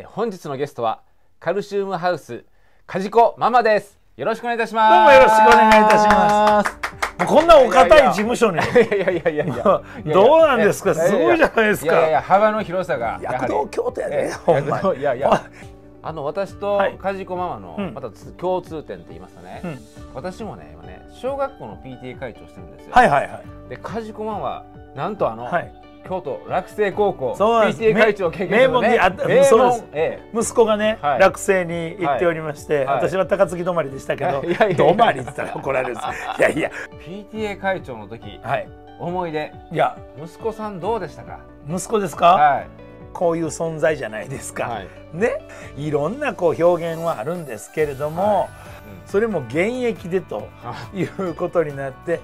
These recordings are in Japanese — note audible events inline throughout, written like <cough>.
え本日のゲストはカルシウムハウス梶子ママですよろしくお願いいたしますどうもよろしくお願いいたしますこんなお堅い事務所にいやいやいやいや <laughs> どうなんですかすごいじゃないですかいやいや幅の広さが躍動京都やで、ね、いやいやあの私と梶子ママのまた共通点って言いますかね、うん、私もね今ね小学校の PTA 会長してるんですよはいはいはいで梶子ママなんとあの、はい京都落成高校 PTA 会長経験、ね、名門にあ名門、ええ、息子がね、はい、落成に行っておりまして、はい、私は高槻止まりでしたけど、はい、止まりって言ったら怒られる <laughs> いやいや PTA 会長の時、はい、思い出いや息子さんどうでしたか息子ですか、はい、こういう存在じゃないですか、はい、ねいろんなこう表現はあるんですけれども、うん、それも現役でということになって、うん、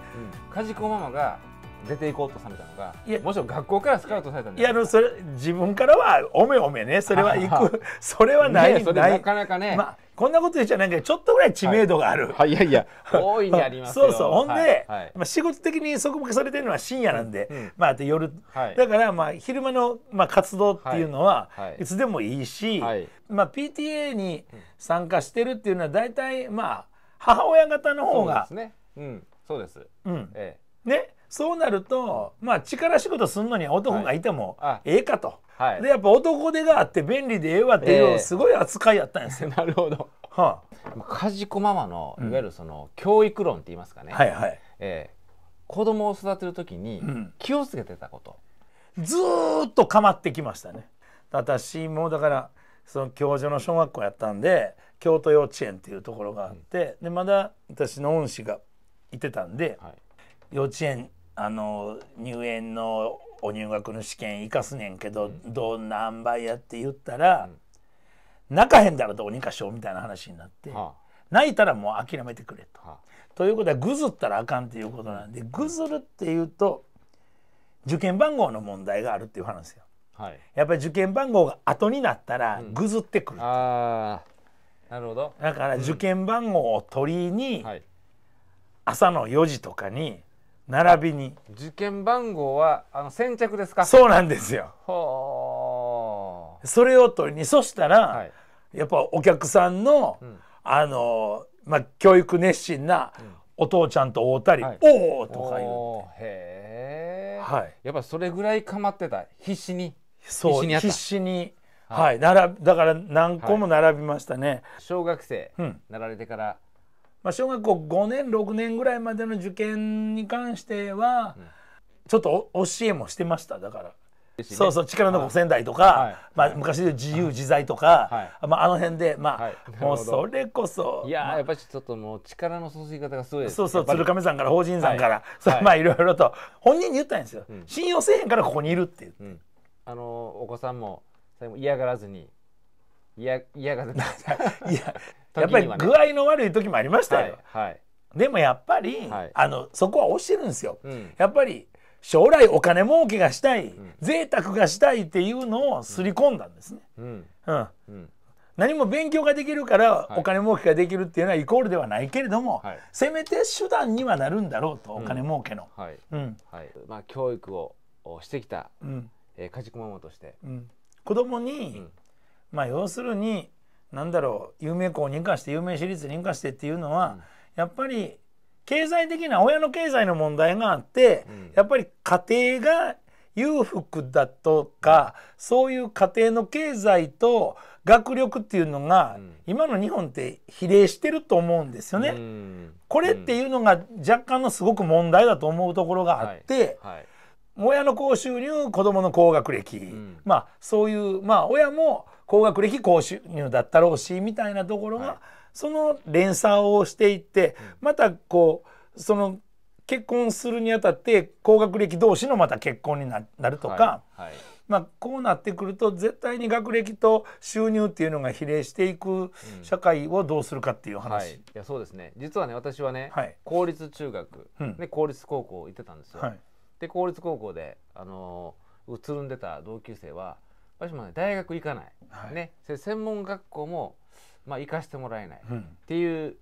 梶子ママが出ていこうとされたのがいやもちろん学校からスカウトされたんいやあのそれ自分からはおめおめねそれは行く <laughs> それはない、ね、それなかなかね、まあ、こんなこと言っちゃなんかちょっとぐらい知名度がある、はい、いやいや <laughs> 大いにありますそうそうほんで、はいはい、まあ、仕事的に束縛されてるのは深夜なんで、うんうん、まあでと夜、はい、だからまあ昼間の、まあ、活動っていうのは、はい、い、つでもいいし、はいまあ、PTA に参加してるっていうのは大体まあ母親方の方がそうですねうんそうです、うんええ、ねそうなるとまあ力仕事するのに男がいてもええかと、はい、でやっぱ男手があって便利でええわっていうすごい扱いやったんですよ。えー、なるほど、はあ、かじこママのいわゆるその、教育論って言いますかね、はいはいえー、子供を育てる時に気をつけてたこと、うん、ずっと構ってきましたね。私もだからその教授の小学校やったんで京都幼稚園っていうところがあって、うん、でまだ私の恩師がいてたんで、はい、幼稚園あの入園のお入学の試験生かすねんけど、どう何倍やって言ったら、泣かへんだろどうにかしようみたいな話になって、はあ、泣いたらもう諦めてくれと。はあ、ということはぐずったらあかんっていうことなんでぐずるっていうと受験番号の問題があるっていう話よ。はい、やっぱり受験番号が後になったらぐずってくる、うん、あなるほどだから受験番号を取りに、朝の4時とかに並びに受験番号はあの先着ですかそうなんですよほそれを取りにそしたら、はい、やっぱお客さんの、うん、あのまあ教育熱心なお父ちゃんと会うたり「はい、おお!」とか言うへえ、はい、やっぱそれぐらいかまってた必死にそう必死にはい、はい、だから何個も並びましたね、小学生うなられてから、まあ、小学校5年6年ぐらいまでの受験に関しては、ちょっと教えもしてましただから。ね、そうそう力の5 0台とか、はい、まあ、昔で自由自在とか、はい、まあ、あの辺で、まあ、はい、もうそれこそいや、まあ、やっぱりちょっともう力の注ぎ方がすごいですそうそう鶴亀さんから法人さんから、はいまあいろいろと本人に言ったんですよ、うん、信用せえへんからここにいるって言って、うん、あのお子さんも嫌がらずに嫌がらずに <laughs> いややっぱり具合の悪い時もありましたよ。はい、でもやっぱり、あのそこは落ちてるんですよ。うん、やっぱり将来お金儲けがしたい、うん、贅沢がしたいっていうのを刷り込んだんですね。うん、うん何も勉強ができるからお金儲けができるっていうのはイコールではないけれども、はい、せめて手段にはなるんだろうと、うん、お金儲けの。はいうんはいまあ、教育をしてきた、うんえー、家畜ママとして。うん、子供に、うん、まあ要するになんだろう有名校認可して有名私立認可してっていうのは、うん、やっぱり経済的な親の経済の問題があって、うん、やっぱり家庭が裕福だとか、そういう家庭の経済と学力っていうのが、うん、今の日本って比例してると思うんですよね。これっていうのが若干のすごく問題だと思うところがあって。はいはい親の高収入子供の高学歴、うん、まあそういうまあ親も高学歴高収入だったろうしみたいなところが、はい、その連鎖をしていってまたこうその結婚するにあたって高学歴同士のまた結婚になるとか、はいはい、まあ、こうなってくると絶対に学歴と収入っていうのが比例していく社会をどうするかっていう話、うんはい、いやそうですね実はね私はね、はい、公立中学、うん、で公立高校行ってたんですよ。はい、で公立高校で、あのー、つるんでた同級生は私も、ね、大学行かない、はい、ね、専門学校も、まあ、行かしてもらえないっていう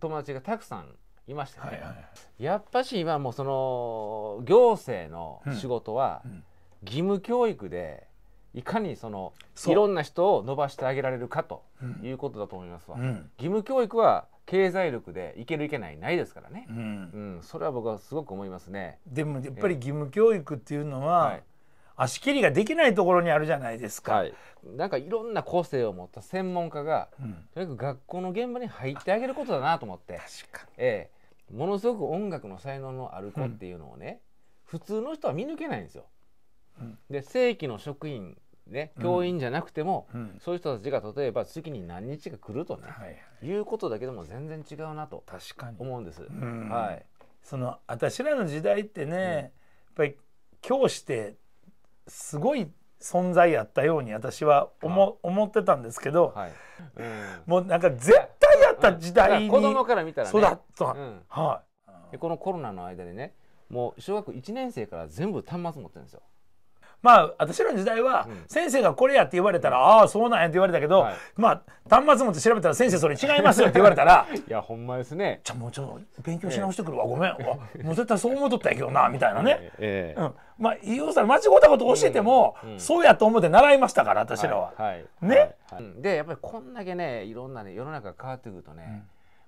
友達がたくさんいましたね、はいはい、やっぱし今もその行政の仕事は義務教育でいかにそのいろんな人を伸ばしてあげられるかということだと思いますわ、うんうん、義務教育は経済力でいけるいけないないですからね、うん、うん、それは僕はすごく思いますねでもやっぱり義務教育っていうのは、はい、足切りができないところにあるじゃないですか。はい、なんかいろんな個性を持った専門家が、うん、とにかく学校の現場に入ってあげることだなと思って。確かええ、ものすごく音楽の才能のある子っていうのをね、うん、普通の人は見抜けないんですよ。うん、で正規の職員ね、教員じゃなくても、うん、そういう人たちが例えば月に何日か来るとね、はい、いうことだけでも全然違うなと確かに思うんです。はい、その私らの時代ってね、やっぱり教師ってすごい存在やったように私は思思ってたんですけど、はい、もうなんか絶対やった時代に子供から見たらね育った、はい、このコロナの間でねもう小学1年生から全部端末持ってるんですよまあ私らの時代は、先生がこれやって言われたら、ああそうなんやって言われたけど、まあ端末持って調べたら先生それ違いますよって言われたら <laughs> いやほんまですねじゃもうちょっと勉強し直してくるわ、ごめんもう絶対そう思っとったやけどなみたいなね、ええうん、まあ要するに間違ったこと教えても、そうやと思って習いましたから私らは、ね、でやっぱりこんだけねいろんなね世の中変わってくるとね、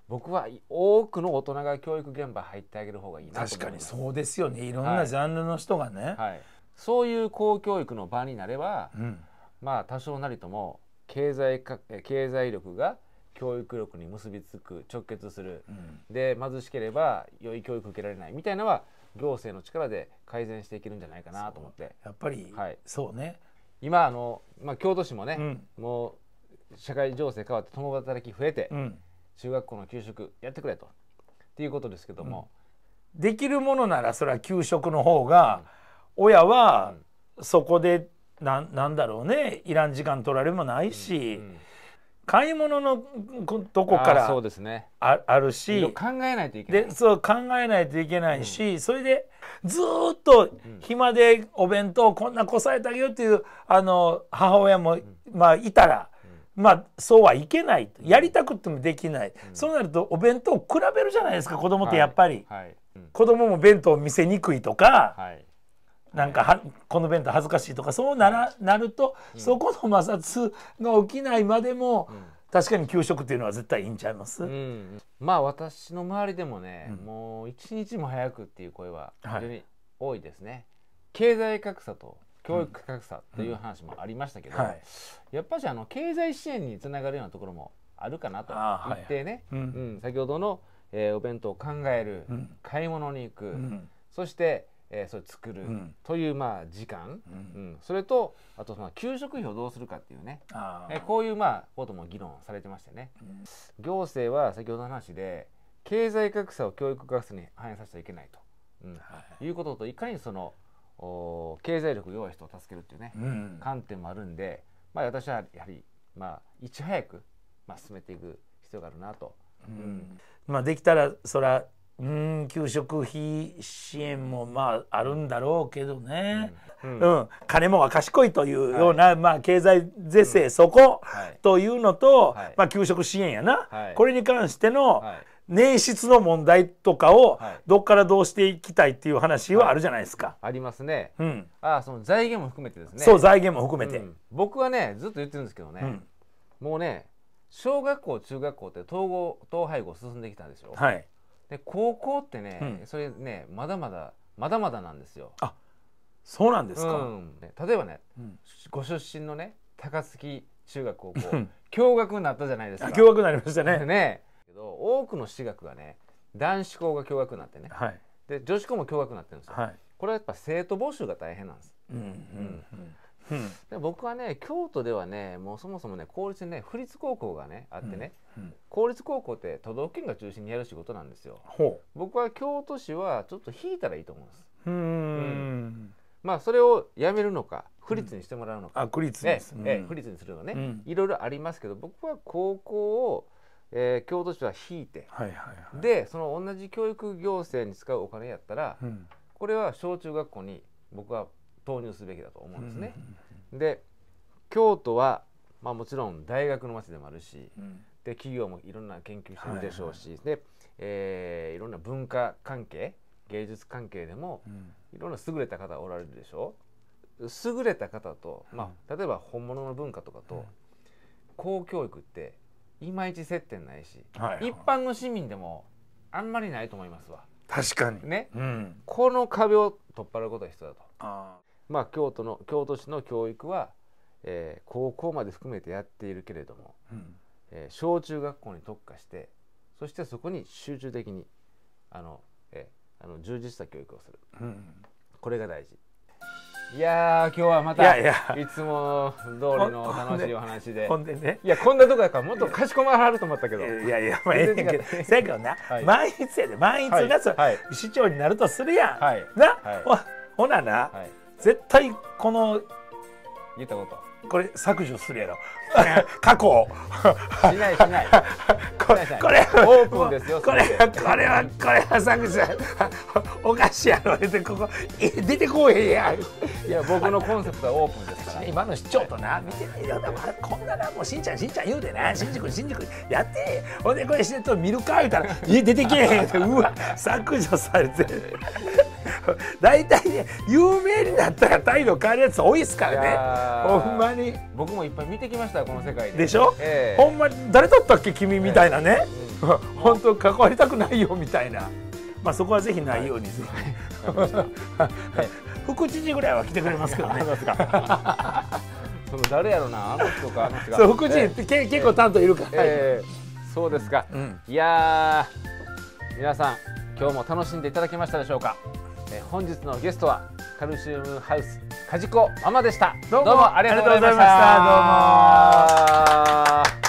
僕は多くの大人が教育現場入ってあげる方がいい確かにそうですよねいろんなジャンルの人がね、はいはい、そういう公教育の場になれば、うん、まあ多少なりとも経済か経済力が教育力に結びつく直結する、うん、で貧しければ良い教育受けられないみたいなのは行政の力で改善していけるんじゃないかなと思ってやっぱり、はい、そうね今あの、まあ、京都市もね、うん、もう社会情勢変わって共働き増えて、うん、中学校の給食やってくれとっていうことですけども、できるものならそれは給食の方が、うん親はそこでななんだろうねいらん時間取られもないし、うんうん、買い物のどこからあそうですね、ああるし考えないといけないでそう考えないといけないし、うん、それでずっと暇でお弁当こんなこさえてあげようっていうあの母親も、まあいたら。まあそうはいけないやりたくてもできない、そうなるとお弁当を比べるじゃないですか子供ってやっぱり、はいはいうん、子供も弁当を見せにくいとか、はいなんかはこの弁当恥ずかしいとかそうならなると、うん、そこの摩擦が起きないまでも、うん、確かに給食っていうのは絶対いいんちゃいます、うん、まあ私の周りでもね、もう一日も早くっていう声は非常に多いですね。はい、経済格差と教育格差という話もありましたけど、はい、やっぱりあの経済支援につながるようなところもあるかなと一定ね、はい、うん先ほどの、えー、お弁当を考える、買い物に行く、そしてえー、それ作るという、まあ時間、うん、それとあとその給食費をどうするかっていうね、えー、こういうまあことも議論されてましてね、行政は先ほどの話で経済格差を教育格差に反映させちゃいけないと、うんいうことといかにそのお経済力弱い人を助けるっていうね、観点もあるんで、まあ、私はやはり、まあ、いち早く、まあ、進めていく必要があるなと。うんまあ、できたらそらうん給食費支援もまああるんだろうけどね、うん、うんうん、金もは賢いというような、はい、まあ、経済是正そこ、というのと、はい、まあ、給食支援やな、はい、これに関しての捻出の問題とかをどっからどうしていきたいっていう話はあるじゃないですか。ありますね。うん、あその財源も含めてですね。そう財源も含めて、僕はねずっと言ってるんですけどね、もうね小学校中学校って統合統廃合進んできたんですよ。はいで高校ってね、うんそれねまだまだまだまだなんですよ。そうなんですうか。ん、例えばねうんご出身のね高槻中学高校驚愕共学になったじゃないですか。驚愕になりましたね。ね多くの私学がね男子校が共学になってねはいで女子校も共学になってるんですよ。はい。これはやっぱ生徒募集が大変なんです。うんうんうんうん、で僕はね京都ではねもうそもそもね公立にね府立高校がねあってね、うんうん、公立高校って都道府県が中心にやる仕事なんですよ。僕は京都市はちょっと引いたらいいと思うんです。うまあそれをやめるのか府立にしてもらうのか、あ区立です、え府立にするのね、いろいろありますけど僕は高校をえー、京都市は引いて、はいはいはい、でその同じ教育行政に使うお金やったら、うん、これは小中学校に僕は投入すべきだと思うんですね。で京都は、まあ、もちろん大学の街でもあるし、うん、で企業もいろんな研究してるでしょうし、はいはい、で、えー、いろんな文化関係芸術関係でも、いろんな優れた方がおられるでしょう優れた方と、まあ、例えば本物の文化とかと、公教育っていまいち接点ないし、はい、一般の市民でもあんまりないと思いますわ。確かにね、うん、この壁を取っ払うことが必要だと。まあ、京都の京都市の教育は、えー、高校まで含めてやっているけれども、うん、えー、小中学校に特化してそしてそこに集中的にあの、えー、あの充実した教育をする、うん、これが大事。いや今日はまたいつも通りの楽しいお話で。ほんでね。いやこんなとこやからもっとかしこまらはると思ったけど。いやいやまあええけど。せやけどな、満室やで満室がはい、市長になるとするやん。はい、な、はい、ほなな。はい絶対この言ったことこれ削除するやろ過去しないしない <laughs> これこれオープンですよこれこれはこれは削除おかしいやろってここ出てこへんやいや僕のコンセプトはオープンですから今の市長とな見てないよこんななもうしんちゃんしんちゃん言うてなしんじくんしんじくんやってほんでこれしてと見るか言うたら出てけへんってうわ削除されて <laughs> 大体ね有名になったら態度変わるやつ多いですからねほんまに僕もいっぱい見てきましたこの世界ででしょ、えー、ほんまに誰だったっけ君みたいなね、えー、<laughs> 本当関わりたくないよみたいなまあそこはぜひないようにする、はい <laughs> 副知事ぐらいは来てくれますけどねその誰やろなあの人かあの人かそう副知事、えー、け結構担当いるから、えー、そうですか、うん、いや皆さん今日も楽しんでいただけましたでしょうかえ本日のゲストはカルシウムハウス梶子ママでしたどうもありがとうございましたどうも